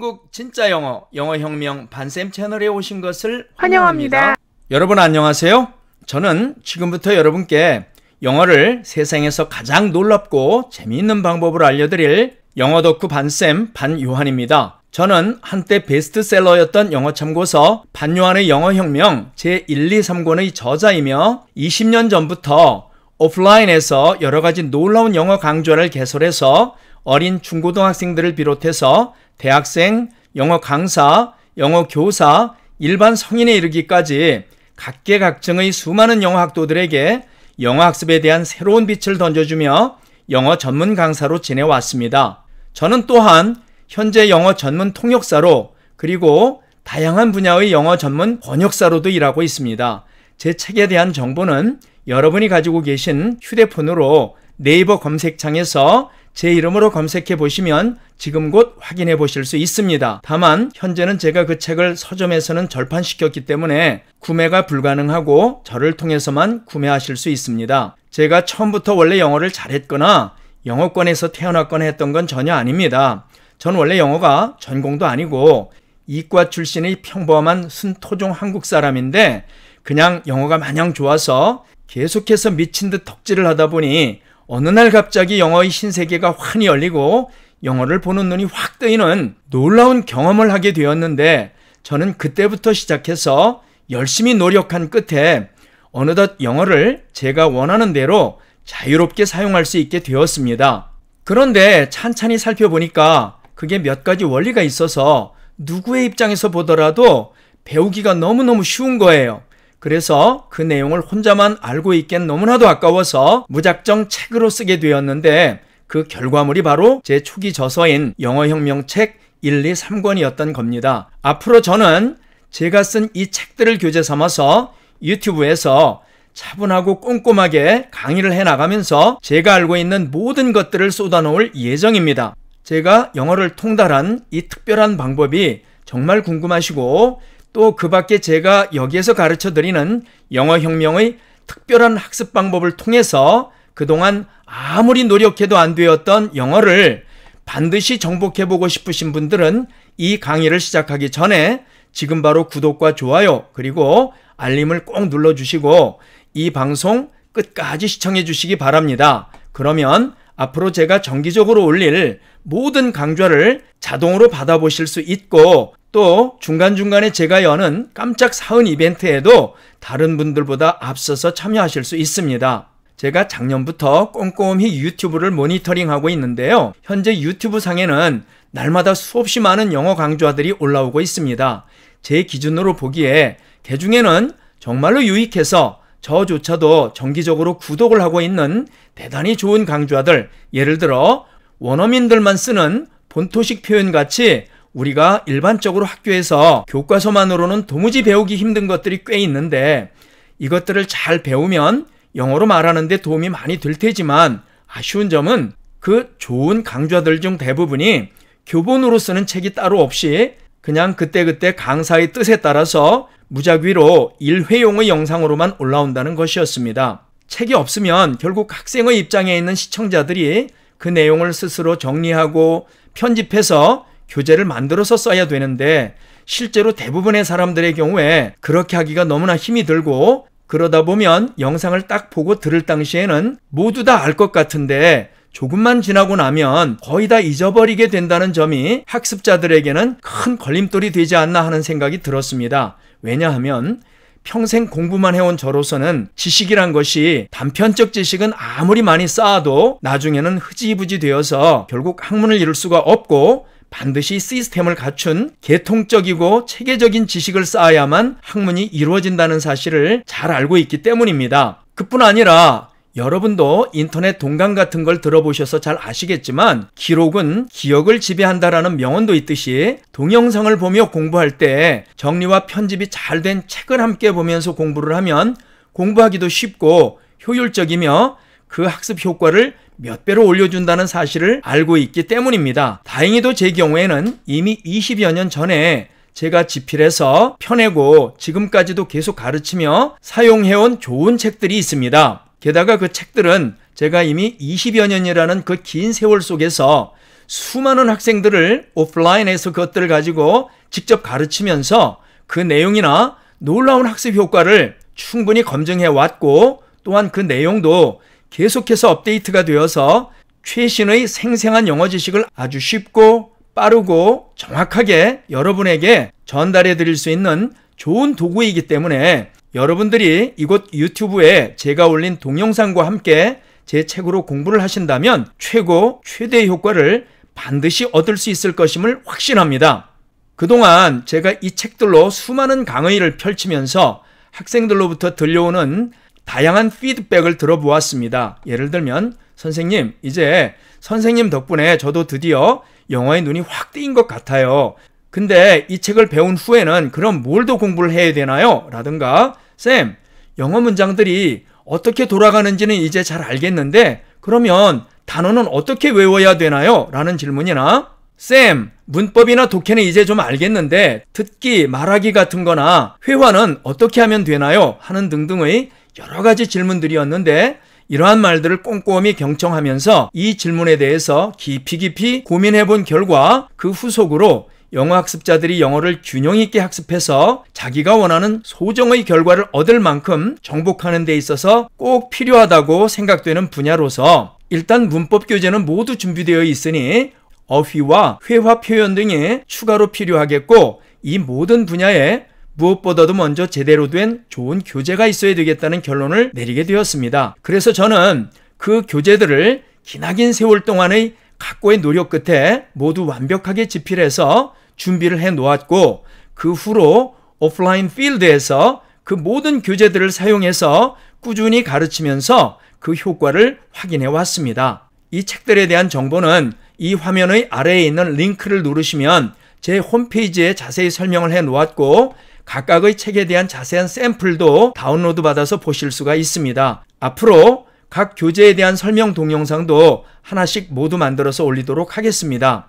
한국 진짜 영어 영어 혁명 반쌤 채널에 오신 것을 환영합니다. 환영합니다. 여러분 안녕하세요. 저는 지금부터 여러분께 영어를 세상에서 가장 놀랍고 재미있는 방법으로 알려드릴 영어 덕후 반쌤 반요한입니다. 저는 한때 베스트셀러였던 영어 참고서 반요한의 영어혁명 제1, 2, 3권의 저자이며 20년 전부터 오프라인에서 여러 가지 놀라운 영어 강좌를 개설해서 어린 중고등학생들을 비롯해서 대학생, 영어 강사, 영어 교사, 일반 성인에 이르기까지 각계각층의 수많은 영어 학도들에게 영어 학습에 대한 새로운 빛을 던져주며 영어 전문 강사로 지내왔습니다. 저는 또한 현재 영어 전문 통역사로 그리고 다양한 분야의 영어 전문 번역사로도 일하고 있습니다. 제 책에 대한 정보는 여러분이 가지고 계신 휴대폰으로 네이버 검색창에서 제 이름으로 검색해 보시면 지금 곧 확인해 보실 수 있습니다. 다만 현재는 제가 그 책을 서점에서는 절판시켰기 때문에 구매가 불가능하고 저를 통해서만 구매하실 수 있습니다. 제가 처음부터 원래 영어를 잘했거나 영어권에서 태어났거나 했던 건 전혀 아닙니다. 전 원래 영어가 전공도 아니고 이과 출신의 평범한 순토종 한국 사람인데 그냥 영어가 마냥 좋아서 계속해서 미친 듯 덕질을 하다 보니 어느 날 갑자기 영어의 신세계가 환히 열리고 영어를 보는 눈이 확 뜨이는 놀라운 경험을 하게 되었는데 저는 그때부터 시작해서 열심히 노력한 끝에 어느덧 영어를 제가 원하는 대로 자유롭게 사용할 수 있게 되었습니다. 그런데 찬찬히 살펴보니까 그게 몇 가지 원리가 있어서 누구의 입장에서 보더라도 배우기가 너무너무 쉬운 거예요. 그래서 그 내용을 혼자만 알고 있기엔 너무나도 아까워서 무작정 책으로 쓰게 되었는데 그 결과물이 바로 제 초기 저서인 영어혁명 책 1, 2, 3권이었던 겁니다. 앞으로 저는 제가 쓴 이 책들을 교재 삼아서 유튜브에서 차분하고 꼼꼼하게 강의를 해 나가면서 제가 알고 있는 모든 것들을 쏟아놓을 예정입니다. 제가 영어를 통달한 이 특별한 방법이 정말 궁금하시고 또그 밖에 제가 여기에서 가르쳐 드리는 영어혁명의 특별한 학습 방법을 통해서 그동안 아무리 노력해도 안 되었던 영어를 반드시 정복해보고 싶으신 분들은 이 강의를 시작하기 전에 지금 바로 구독과 좋아요 그리고 알림을 꼭 눌러주시고 이 방송 끝까지 시청해 주시기 바랍니다. 그러면 앞으로 제가 정기적으로 올릴 모든 강좌를 자동으로 받아보실 수 있고 또 중간중간에 제가 여는 깜짝 사은 이벤트에도 다른 분들보다 앞서서 참여하실 수 있습니다. 제가 작년부터 꼼꼼히 유튜브를 모니터링하고 있는데요. 현재 유튜브 상에는 날마다 수없이 많은 영어 강좌들이 올라오고 있습니다. 제 기준으로 보기에 개중에는 정말로 유익해서 저조차도 정기적으로 구독을 하고 있는 대단히 좋은 강좌들, 예를 들어 원어민들만 쓰는 본토식 표현 같이 우리가 일반적으로 학교에서 교과서만으로는 도무지 배우기 힘든 것들이 꽤 있는데 이것들을 잘 배우면 영어로 말하는데 도움이 많이 될 테지만 아쉬운 점은 그 좋은 강좌들 중 대부분이 교본으로 쓰는 책이 따로 없이 그냥 그때그때 강사의 뜻에 따라서 무작위로 일회용의 영상으로만 올라온다는 것이었습니다. 책이 없으면 결국 학생의 입장에 있는 시청자들이 그 내용을 스스로 정리하고 편집해서 교재를 만들어서 써야 되는데 실제로 대부분의 사람들의 경우에 그렇게 하기가 너무나 힘이 들고 그러다 보면 영상을 딱 보고 들을 당시에는 모두 다 알 것 같은데 조금만 지나고 나면 거의 다 잊어버리게 된다는 점이 학습자들에게는 큰 걸림돌이 되지 않나 하는 생각이 들었습니다. 왜냐하면 평생 공부만 해온 저로서는 지식이란 것이 단편적 지식은 아무리 많이 쌓아도 나중에는 흐지부지 되어서 결국 학문을 이룰 수가 없고 반드시 시스템을 갖춘 개통적이고 체계적인 지식을 쌓아야만 학문이 이루어진다는 사실을 잘 알고 있기 때문입니다. 그뿐 아니라 여러분도 인터넷 동강 같은 걸 들어보셔서 잘 아시겠지만 기록은 기억을 지배한다라는 명언도 있듯이 동영상을 보며 공부할 때 정리와 편집이 잘 된 책을 함께 보면서 공부를 하면 공부하기도 쉽고 효율적이며 그 학습 효과를 몇 배로 올려준다는 사실을 알고 있기 때문입니다. 다행히도 제 경우에는 이미 20여 년 전에 제가 집필해서 펴내고 지금까지도 계속 가르치며 사용해온 좋은 책들이 있습니다. 게다가 그 책들은 제가 이미 20여 년이라는 그 긴 세월 속에서 수많은 학생들을 오프라인에서 그것들을 가지고 직접 가르치면서 그 내용이나 놀라운 학습 효과를 충분히 검증해 왔고 또한 그 내용도 계속해서 업데이트가 되어서 최신의 생생한 영어 지식을 아주 쉽고 빠르고 정확하게 여러분에게 전달해 드릴 수 있는 좋은 도구이기 때문에 여러분들이 이곳 유튜브에 제가 올린 동영상과 함께 제 책으로 공부를 하신다면 최고, 최대의 효과를 반드시 얻을 수 있을 것임을 확신합니다. 그동안 제가 이 책들로 수많은 강의를 펼치면서 학생들로부터 들려오는 다양한 피드백을 들어보았습니다. 예를 들면, 선생님, 이제 선생님 덕분에 저도 드디어 영어의 눈이 확 뜨인 것 같아요. 근데 이 책을 배운 후에는 그럼 뭘 더 공부를 해야 되나요? 라든가 쌤, 영어 문장들이 어떻게 돌아가는지는 이제 잘 알겠는데 그러면 단어는 어떻게 외워야 되나요? 라는 질문이나 쌤, 문법이나 독해는 이제 좀 알겠는데 듣기, 말하기 같은 거나 회화는 어떻게 하면 되나요? 하는 등등의 여러 가지 질문들이었는데 이러한 말들을 꼼꼼히 경청하면서 이 질문에 대해서 깊이 깊이 고민해 본 결과 그 후속으로 영어 학습자들이 영어를 균형 있게 학습해서 자기가 원하는 소정의 결과를 얻을 만큼 정복하는 데 있어서 꼭 필요하다고 생각되는 분야로서 일단 문법 교재는 모두 준비되어 있으니 어휘와 회화 표현 등이 추가로 필요하겠고 이 모든 분야에 무엇보다도 먼저 제대로 된 좋은 교재가 있어야 되겠다는 결론을 내리게 되었습니다. 그래서 저는 그 교재들을 기나긴 세월 동안의 각고의 노력 끝에 모두 완벽하게 집필해서 준비를 해 놓았고 그 후로 오프라인 필드에서 그 모든 교재들을 사용해서 꾸준히 가르치면서 그 효과를 확인해 왔습니다. 이 책들에 대한 정보는 이 화면의 아래에 있는 링크를 누르시면 제 홈페이지에 자세히 설명을 해 놓았고 각각의 책에 대한 자세한 샘플도 다운로드 받아서 보실 수가 있습니다. 앞으로 각 교재에 대한 설명 동영상도 하나씩 모두 만들어서 올리도록 하겠습니다.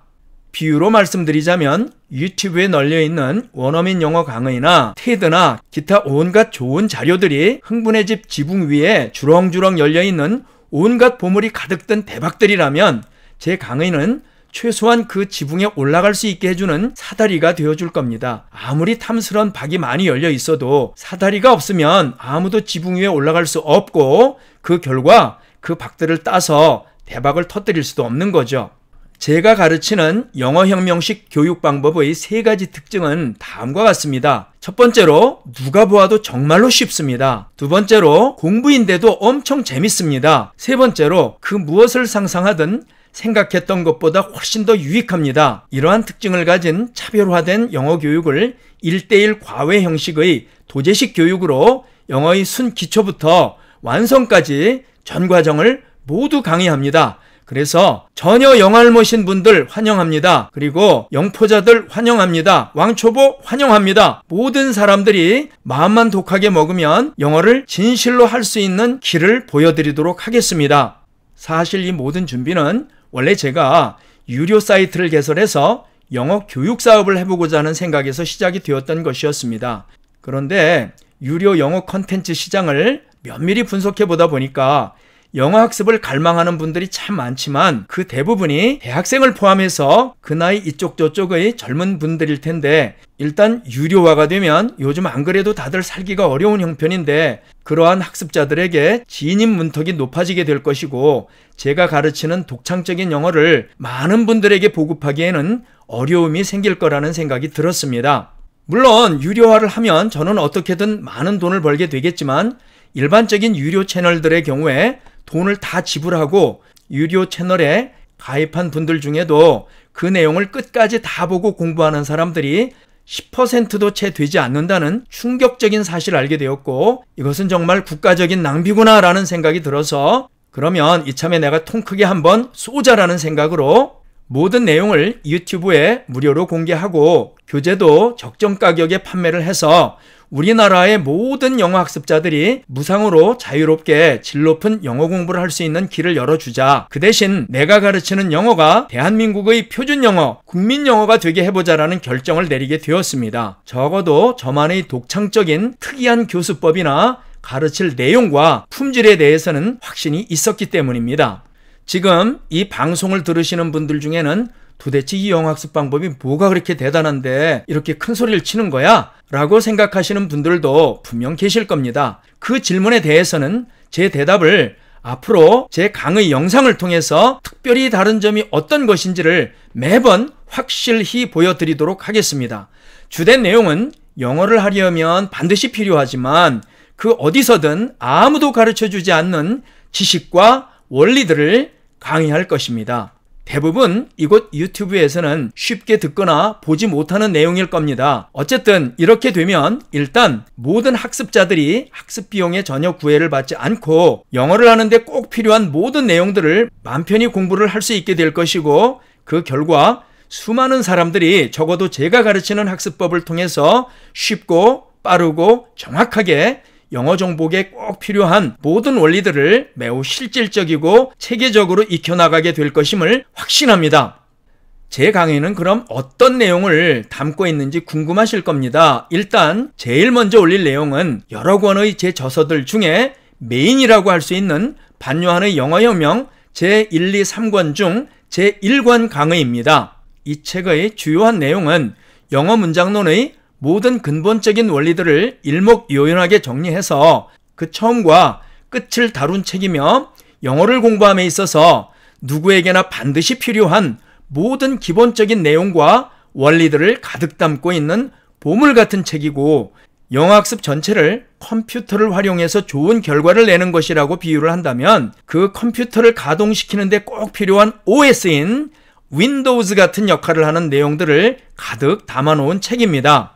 비유로 말씀드리자면 유튜브에 널려있는 원어민 영어 강의나 테드나 기타 온갖 좋은 자료들이 흥분의 집 지붕 위에 주렁주렁 열려있는 온갖 보물이 가득 든 대박들이라면 제 강의는 최소한 그 지붕에 올라갈 수 있게 해주는 사다리가 되어줄 겁니다. 아무리 탐스런 박이 많이 열려 있어도 사다리가 없으면 아무도 지붕 위에 올라갈 수 없고 그 결과 그 박들을 따서 대박을 터뜨릴 수도 없는 거죠. 제가 가르치는 영어혁명식 교육 방법의 세 가지 특징은 다음과 같습니다. 첫 번째로 누가 보아도 정말로 쉽습니다. 두 번째로 공부인데도 엄청 재밌습니다. 세 번째로 그 무엇을 상상하든 생각했던 것보다 훨씬 더 유익합니다. 이러한 특징을 가진 차별화된 영어 교육을 1대1 과외 형식의 도제식 교육으로 영어의 순 기초부터 완성까지 전 과정을 모두 강의합니다. 그래서 전혀 영화를 모신 분들 환영합니다. 그리고 영포자들 환영합니다. 왕초보 환영합니다. 모든 사람들이 마음만 독하게 먹으면 영어를 진실로 할 수 있는 길을 보여드리도록 하겠습니다. 사실 이 모든 준비는 원래 제가 유료 사이트를 개설해서 영어 교육 사업을 해보고자 하는 생각에서 시작이 되었던 것이었습니다. 그런데 유료 영어 컨텐츠 시장을 면밀히 분석해 보다 보니까 영어 학습을 갈망하는 분들이 참 많지만 그 대부분이 대학생을 포함해서 그 나이 이쪽 저쪽의 젊은 분들일 텐데 일단 유료화가 되면 요즘 안 그래도 다들 살기가 어려운 형편인데 그러한 학습자들에게 진입 문턱이 높아지게 될 것이고 제가 가르치는 독창적인 영어를 많은 분들에게 보급하기에는 어려움이 생길 거라는 생각이 들었습니다. 물론 유료화를 하면 저는 어떻게든 많은 돈을 벌게 되겠지만 일반적인 유료 채널들의 경우에 돈을 다 지불하고 유료 채널에 가입한 분들 중에도 그 내용을 끝까지 다 보고 공부하는 사람들이 10%도 채 되지 않는다는 충격적인 사실을 알게 되었고 이것은 정말 국가적인 낭비구나라는 생각이 들어서 그러면 이참에 내가 통 크게 한번 쏘자라는 생각으로 모든 내용을 유튜브에 무료로 공개하고 교재도 적정 가격에 판매를 해서 우리나라의 모든 영어 학습자들이 무상으로 자유롭게 질 높은 영어 공부를 할 수 있는 길을 열어주자. 그 대신 내가 가르치는 영어가 대한민국의 표준 영어, 국민 영어가 되게 해보자라는 결정을 내리게 되었습니다. 적어도 저만의 독창적인 특이한 교수법이나 가르칠 내용과 품질에 대해서는 확신이 있었기 때문입니다. 지금 이 방송을 들으시는 분들 중에는 도대체 이 영학습 방법이 뭐가 그렇게 대단한데 이렇게 큰 소리를 치는 거야? 라고 생각하시는 분들도 분명 계실 겁니다. 그 질문에 대해서는 제 대답을 앞으로 제 강의 영상을 통해서 특별히 다른 점이 어떤 것인지를 매번 확실히 보여드리도록 하겠습니다. 주된 내용은 영어를 하려면 반드시 필요하지만 그 어디서든 아무도 가르쳐 주지 않는 지식과 원리들을 강의할 것입니다. 대부분 이곳 유튜브에서는 쉽게 듣거나 보지 못하는 내용일 겁니다. 어쨌든 이렇게 되면 일단 모든 학습자들이 학습 비용에 전혀 구애를 받지 않고 영어를 하는데 꼭 필요한 모든 내용들을 맘 편히 공부를 할 수 있게 될 것이고 그 결과 수많은 사람들이 적어도 제가 가르치는 학습법을 통해서 쉽고 빠르고 정확하게 영어 정복에 꼭 필요한 모든 원리들을 매우 실질적이고 체계적으로 익혀나가게 될 것임을 확신합니다. 제 강의는 그럼 어떤 내용을 담고 있는지 궁금하실 겁니다. 일단 제일 먼저 올릴 내용은 여러 권의 제 저서들 중에 메인이라고 할 수 있는 반요한의 영어혁명 제1, 2, 3권 중 제1권 강의입니다. 이 책의 주요한 내용은 영어 문장론의 모든 근본적인 원리들을 일목요연하게 정리해서 그 처음과 끝을 다룬 책이며 영어를 공부함에 있어서 누구에게나 반드시 필요한 모든 기본적인 내용과 원리들을 가득 담고 있는 보물 같은 책이고 영어학습 전체를 컴퓨터를 활용해서 좋은 결과를 내는 것이라고 비유를 한다면 그 컴퓨터를 가동시키는데 꼭 필요한 OS인 윈도우즈 같은 역할을 하는 내용들을 가득 담아놓은 책입니다.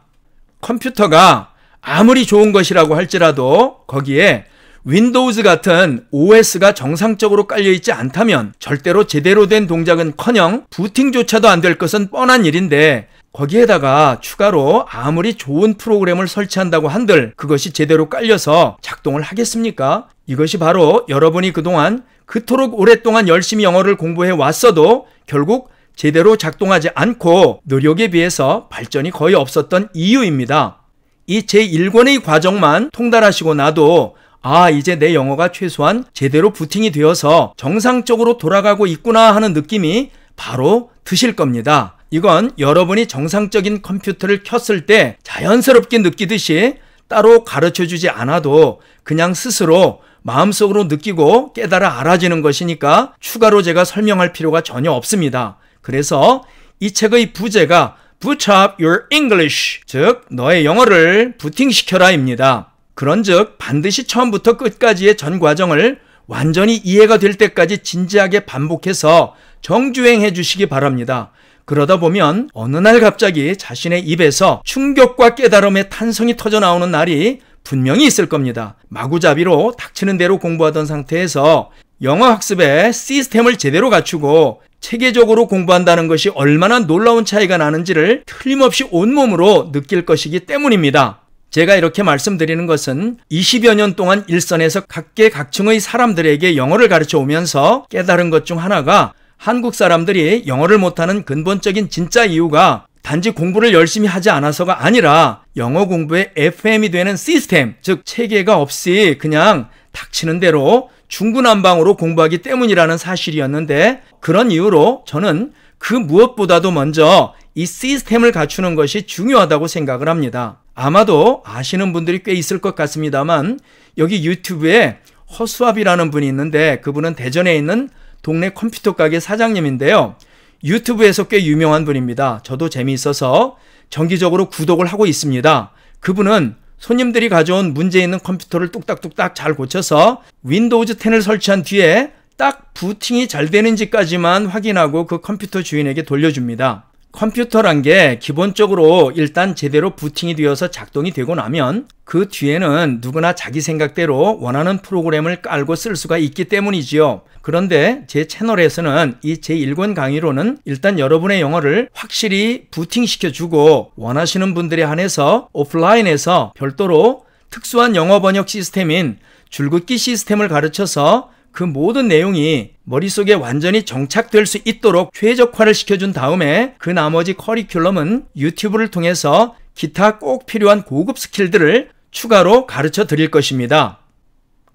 컴퓨터가 아무리 좋은 것이라고 할지라도 거기에 윈도우즈 같은 OS가 정상적으로 깔려있지 않다면 절대로 제대로 된 동작은 커녕 부팅조차도 안 될 것은 뻔한 일인데 거기에다가 추가로 아무리 좋은 프로그램을 설치한다고 한들 그것이 제대로 깔려서 작동을 하겠습니까? 이것이 바로 여러분이 그동안 그토록 오랫동안 열심히 영어를 공부해 왔어도 결국 제대로 작동하지 않고 노력에 비해서 발전이 거의 없었던 이유입니다. 이 제1권의 과정만 통달하시고 나도 아, 이제 내 영어가 최소한 제대로 부팅이 되어서 정상적으로 돌아가고 있구나 하는 느낌이 바로 드실 겁니다. 이건 여러분이 정상적인 컴퓨터를 켰을 때 자연스럽게 느끼듯이 따로 가르쳐 주지 않아도 그냥 스스로 마음속으로 느끼고 깨달아 알아지는 것이니까 추가로 제가 설명할 필요가 전혀 없습니다. 그래서 이 책의 부제가 Boot up your English, 즉 너의 영어를 부팅시켜라입니다. 그런즉 반드시 처음부터 끝까지의 전 과정을 완전히 이해가 될 때까지 진지하게 반복해서 정주행해 주시기 바랍니다. 그러다 보면 어느 날 갑자기 자신의 입에서 충격과 깨달음의 탄성이 터져 나오는 날이 분명히 있을 겁니다. 마구잡이로 닥치는 대로 공부하던 상태에서 영어 학습의 시스템을 제대로 갖추고 체계적으로 공부한다는 것이 얼마나 놀라운 차이가 나는지를 틀림없이 온몸으로 느낄 것이기 때문입니다. 제가 이렇게 말씀드리는 것은 20여 년 동안 일선에서 각계각층의 사람들에게 영어를 가르쳐 오면서 깨달은 것 중 하나가 한국 사람들이 영어를 못하는 근본적인 진짜 이유가 단지 공부를 열심히 하지 않아서가 아니라 영어 공부의 FM이 되는 시스템, 즉 체계가 없이 그냥 닥치는 대로 중구난방으로 공부하기 때문이라는 사실이었는데 그런 이유로 저는 그 무엇보다도 먼저 이 시스템을 갖추는 것이 중요하다고 생각을 합니다. 아마도 아시는 분들이 꽤 있을 것 같습니다만 여기 유튜브에 허수아비라는 분이 있는데 그분은 대전에 있는 동네 컴퓨터 가게 사장님인데요. 유튜브에서 꽤 유명한 분입니다. 저도 재미있어서 정기적으로 구독을 하고 있습니다. 그분은 손님들이 가져온 문제 있는 컴퓨터를 뚝딱뚝딱 잘 고쳐서 윈도우즈 10을 설치한 뒤에 딱 부팅이 잘 되는지까지만 확인하고 그 컴퓨터 주인에게 돌려줍니다. 컴퓨터란 게 기본적으로 일단 제대로 부팅이 되어서 작동이 되고 나면 그 뒤에는 누구나 자기 생각대로 원하는 프로그램을 깔고 쓸 수가 있기 때문이지요. 그런데 제 채널에서는 이 제1권 강의로는 일단 여러분의 영어를 확실히 부팅시켜주고 원하시는 분들에 한해서 오프라인에서 별도로 특수한 영어 번역 시스템인 줄긋기 시스템을 가르쳐서 그 모든 내용이 머릿속에 완전히 정착될 수 있도록 최적화를 시켜준 다음에 그 나머지 커리큘럼은 유튜브를 통해서 기타 꼭 필요한 고급 스킬들을 추가로 가르쳐 드릴 것입니다.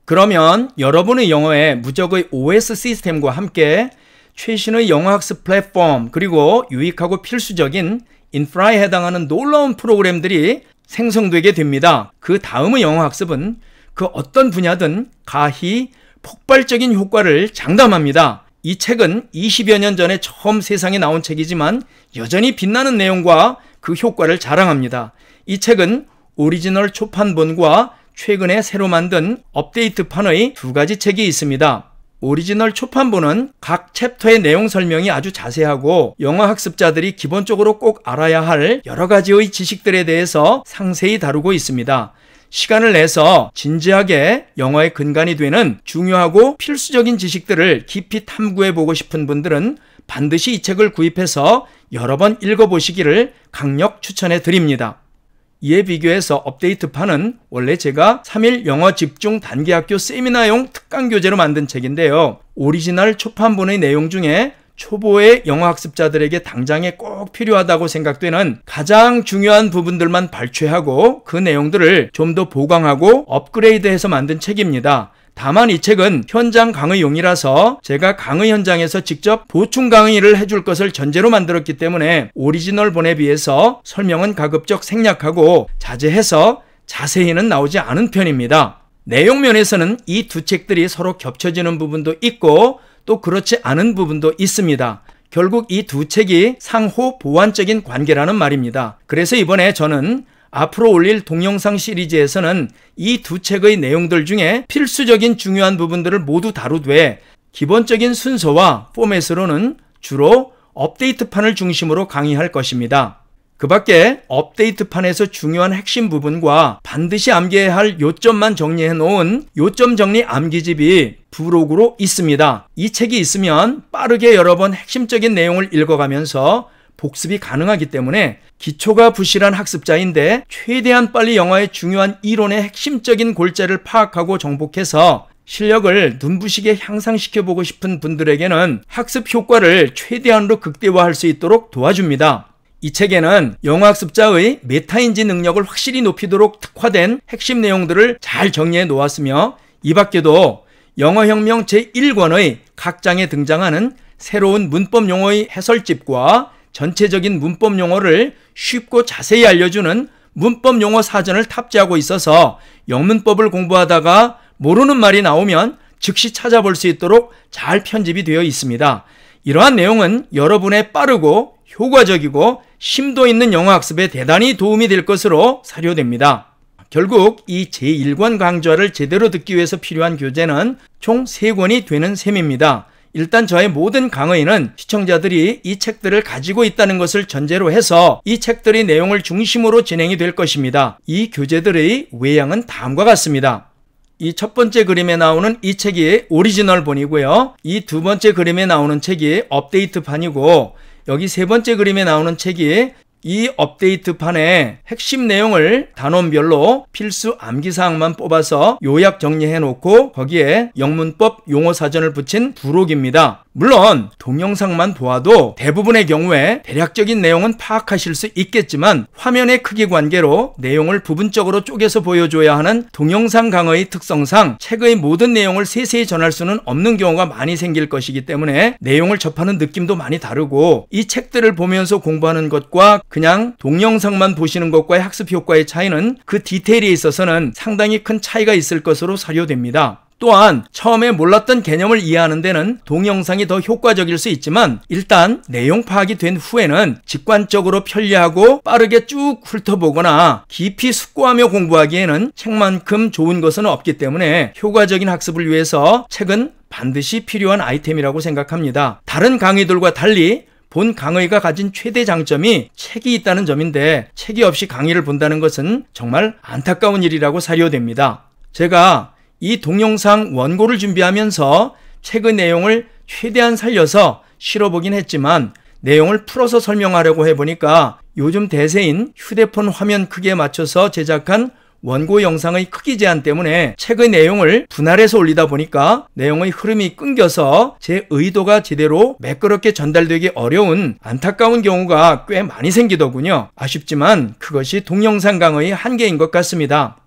그러면 여러분의 영어에 무적의 OS 시스템과 함께 최신의 영어학습 플랫폼 그리고 유익하고 필수적인 인프라에 해당하는 놀라운 프로그램들이 생성되게 됩니다. 그 다음의 영어학습은 그 어떤 분야든 가히 폭발적인 효과를 장담합니다. 이 책은 20여 년 전에 처음 세상에 나온 책이지만 여전히 빛나는 내용과 그 효과를 자랑합니다. 이 책은 오리지널 초판본과 최근에 새로 만든 업데이트판의 두 가지 책이 있습니다. 오리지널 초판본은 각 챕터의 내용 설명이 아주 자세하고 영어 학습자들이 기본적으로 꼭 알아야 할 여러 가지의 지식들에 대해서 상세히 다루고 있습니다. 시간을 내서 진지하게 영어의 근간이 되는 중요하고 필수적인 지식들을 깊이 탐구해 보고 싶은 분들은 반드시 이 책을 구입해서 여러 번 읽어보시기를 강력 추천해 드립니다. 이에 비교해서 업데이트판은 원래 제가 3일 영어 집중 단기 학교 세미나용 특강 교재로 만든 책인데요. 오리지널 초판본의 내용 중에 초보의 영어학습자들에게 당장에 꼭 필요하다고 생각되는 가장 중요한 부분들만 발췌하고 그 내용들을 좀 더 보강하고 업그레이드해서 만든 책입니다. 다만 이 책은 현장 강의용이라서 제가 강의 현장에서 직접 보충 강의를 해줄 것을 전제로 만들었기 때문에 오리지널 본에 비해서 설명은 가급적 생략하고 자제해서 자세히는 나오지 않은 편입니다. 내용 면에서는 이 두 책들이 서로 겹쳐지는 부분도 있고 또 그렇지 않은 부분도 있습니다. 결국 이 두 책이 상호 보완적인 관계라는 말입니다. 그래서 이번에 저는 앞으로 올릴 동영상 시리즈에서는 이 두 책의 내용들 중에 필수적인 중요한 부분들을 모두 다루되 기본적인 순서와 포맷으로는 주로 업데이트판을 중심으로 강의할 것입니다. 그 밖에 업데이트판에서 중요한 핵심 부분과 반드시 암기해야 할 요점만 정리해 놓은 요점 정리 암기집이 부록으로 있습니다. 이 책이 있으면 빠르게 여러 번 핵심적인 내용을 읽어가면서 복습이 가능하기 때문에 기초가 부실한 학습자인데 최대한 빨리 영화의 중요한 이론의 핵심적인 골자를 파악하고 정복해서 실력을 눈부시게 향상시켜 보고 싶은 분들에게는 학습 효과를 최대한으로 극대화할 수 있도록 도와줍니다. 이 책에는 영어학습자의 메타인지 능력을 확실히 높이도록 특화된 핵심 내용들을 잘 정리해 놓았으며 이 밖에도 영어혁명 제1권의 각 장에 등장하는 새로운 문법 용어의 해설집과 전체적인 문법 용어를 쉽고 자세히 알려주는 문법 용어 사전을 탑재하고 있어서 영문법을 공부하다가 모르는 말이 나오면 즉시 찾아볼 수 있도록 잘 편집이 되어 있습니다. 이러한 내용은 여러분의 빠르고 효과적이고 심도 있는 영어 학습에 대단히 도움이 될 것으로 사료됩니다. 결국 이 제1권 강좌를 제대로 듣기 위해서 필요한 교재는 총 3권이 되는 셈입니다. 일단 저의 모든 강의는 시청자들이 이 책들을 가지고 있다는 것을 전제로 해서 이 책들의 내용을 중심으로 진행이 될 것입니다. 이 교재들의 외양은 다음과 같습니다. 이 첫 번째 그림에 나오는 이 책이 오리지널본이고요. 이 두 번째 그림에 나오는 책이 업데이트판이고 여기 세 번째 그림에 나오는 책이 이업데이트판의 핵심 내용을 단원별로 필수 암기사항만 뽑아서 요약 정리해 놓고 거기에 영문법 용어사전을 붙인 부록입니다. 물론 동영상만 보아도 대부분의 경우에 대략적인 내용은 파악하실 수 있겠지만 화면의 크기 관계로 내용을 부분적으로 쪼개서 보여줘야 하는 동영상 강의 특성상 책의 모든 내용을 세세히 전할 수는 없는 경우가 많이 생길 것이기 때문에 내용을 접하는 느낌도 많이 다르고 이 책들을 보면서 공부하는 것과 그냥 동영상만 보시는 것과의 학습 효과의 차이는 그 디테일에 있어서는 상당히 큰 차이가 있을 것으로 사료됩니다. 또한 처음에 몰랐던 개념을 이해하는 데는 동영상이 더 효과적일 수 있지만 일단 내용 파악이 된 후에는 직관적으로 편리하고 빠르게 쭉 훑어보거나 깊이 숙고하며 공부하기에는 책만큼 좋은 것은 없기 때문에 효과적인 학습을 위해서 책은 반드시 필요한 아이템이라고 생각합니다. 다른 강의들과 달리 본 강의가 가진 최대 장점이 책이 있다는 점인데 책이 없이 강의를 본다는 것은 정말 안타까운 일이라고 사료됩니다. 제가 이 동영상 원고를 준비하면서 책의 내용을 최대한 살려서 실어보긴 했지만 내용을 풀어서 설명하려고 해보니까 요즘 대세인 휴대폰 화면 크기에 맞춰서 제작한 원고 영상의 크기 제한 때문에 책의 내용을 분할해서 올리다 보니까 내용의 흐름이 끊겨서 제 의도가 제대로 매끄럽게 전달되기 어려운 안타까운 경우가 꽤 많이 생기더군요. 아쉽지만 그것이 동영상 강의 한계인 것 같습니다.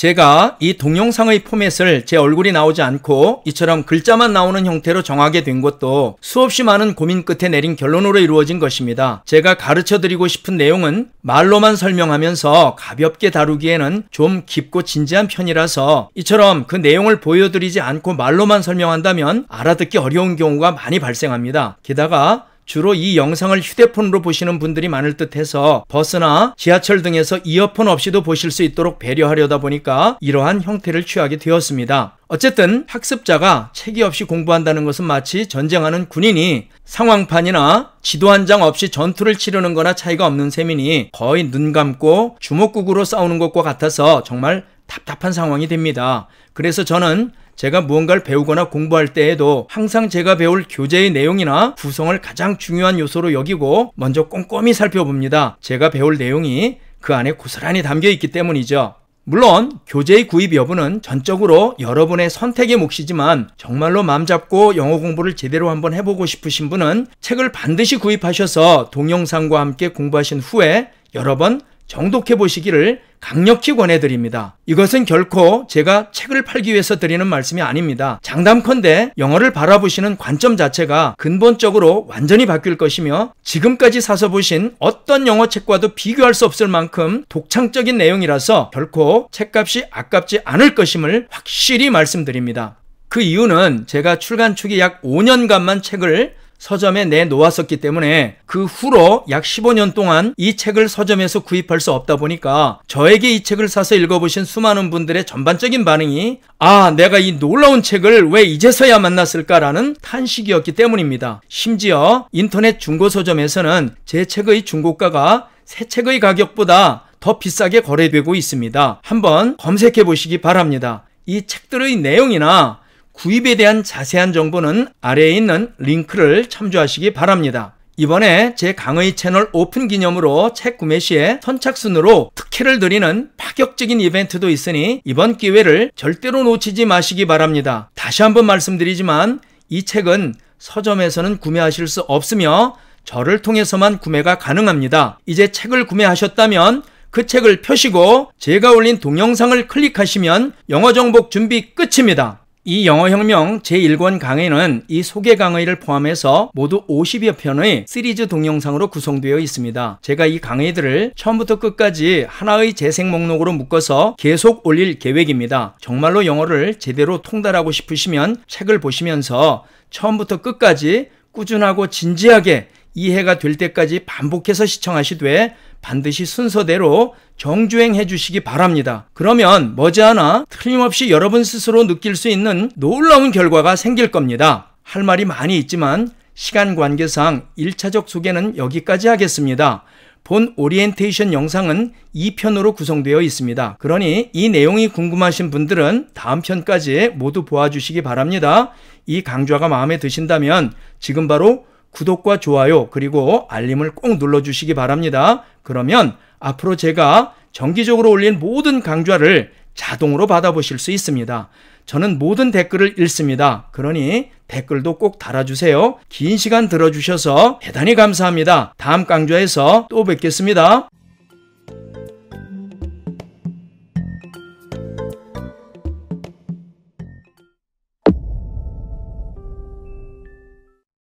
제가 이 동영상의 포맷을 제 얼굴이 나오지 않고 이처럼 글자만 나오는 형태로 정하게 된 것도 수없이 많은 고민 끝에 내린 결론으로 이루어진 것입니다. 제가 가르쳐 드리고 싶은 내용은 말로만 설명하면서 가볍게 다루기에는 좀 깊고 진지한 편이라서 이처럼 그 내용을 보여드리지 않고 말로만 설명한다면 알아듣기 어려운 경우가 많이 발생합니다. 게다가 주로 이 영상을 휴대폰으로 보시는 분들이 많을 듯 해서 버스나 지하철 등에서 이어폰 없이도 보실 수 있도록 배려하려다 보니까 이러한 형태를 취하게 되었습니다. 어쨌든 학습자가 책이 없이 공부한다는 것은 마치 전쟁하는 군인이 상황판이나 지도 한 장 없이 전투를 치르는 거나 차이가 없는 셈이니 거의 눈 감고 주먹국으로 싸우는 것과 같아서 정말 답답한 상황이 됩니다. 그래서 저는 제가 무언가를 배우거나 공부할 때에도 항상 제가 배울 교재의 내용이나 구성을 가장 중요한 요소로 여기고 먼저 꼼꼼히 살펴봅니다. 제가 배울 내용이 그 안에 고스란히 담겨 있기 때문이죠. 물론 교재의 구입 여부는 전적으로 여러분의 선택의 몫이지만 정말로 마음 잡고 영어 공부를 제대로 한번 해보고 싶으신 분은 책을 반드시 구입하셔서 동영상과 함께 공부하신 후에 여러 번 정독해 보시기를 강력히 권해드립니다. 이것은 결코 제가 책을 팔기 위해서 드리는 말씀이 아닙니다. 장담컨대 영어를 바라보시는 관점 자체가 근본적으로 완전히 바뀔 것이며 지금까지 사서 보신 어떤 영어 책과도 비교할 수 없을 만큼 독창적인 내용이라서 결코 책값이 아깝지 않을 것임을 확실히 말씀드립니다. 그 이유는 제가 출간 초기 약 5년간만 책을 서점에 내놓았었기 때문에 그 후로 약 15년 동안 이 책을 서점에서 구입할 수 없다 보니까 저에게 이 책을 사서 읽어보신 수많은 분들의 전반적인 반응이 아, 내가 이 놀라운 책을 왜 이제서야 만났을까라는 탄식이었기 때문입니다. 심지어 인터넷 중고 서점에서는 제 책의 중고가가 새 책의 가격보다 더 비싸게 거래되고 있습니다. 한번 검색해 보시기 바랍니다. 이 책들의 내용이나 구입에 대한 자세한 정보는 아래에 있는 링크를 참조하시기 바랍니다. 이번에 제 강의 채널 오픈 기념으로 책 구매 시에 선착순으로 특혜를 드리는 파격적인 이벤트도 있으니 이번 기회를 절대로 놓치지 마시기 바랍니다. 다시 한번 말씀드리지만 이 책은 서점에서는 구매하실 수 없으며 저를 통해서만 구매가 가능합니다. 이제 책을 구매하셨다면 그 책을 펴시고 제가 올린 동영상을 클릭하시면 영어 정복 준비 끝입니다. 이 영어혁명 제1권 강의는 이 소개 강의를 포함해서 모두 50여 편의 시리즈 동영상으로 구성되어 있습니다. 제가 이 강의들을 처음부터 끝까지 하나의 재생 목록으로 묶어서 계속 올릴 계획입니다. 정말로 영어를 제대로 통달하고 싶으시면 책을 보시면서 처음부터 끝까지 꾸준하고 진지하게 이해가 될 때까지 반복해서 시청하시되 반드시 순서대로 정주행 해주시기 바랍니다. 그러면 머지않아 틀림없이 여러분 스스로 느낄 수 있는 놀라운 결과가 생길 겁니다. 할 말이 많이 있지만 시간 관계상 1차적 소개는 여기까지 하겠습니다. 본 오리엔테이션 영상은 2편으로 구성되어 있습니다. 그러니 이 내용이 궁금하신 분들은 다음 편까지 모두 보아주시기 바랍니다. 이 강좌가 마음에 드신다면 지금 바로 구독과 좋아요 그리고 알림을 꼭 눌러주시기 바랍니다. 그러면 앞으로 제가 정기적으로 올린 모든 강좌를 자동으로 받아보실 수 있습니다. 저는 모든 댓글을 읽습니다. 그러니 댓글도 꼭 달아주세요. 긴 시간 들어주셔서 대단히 감사합니다. 다음 강좌에서 또 뵙겠습니다.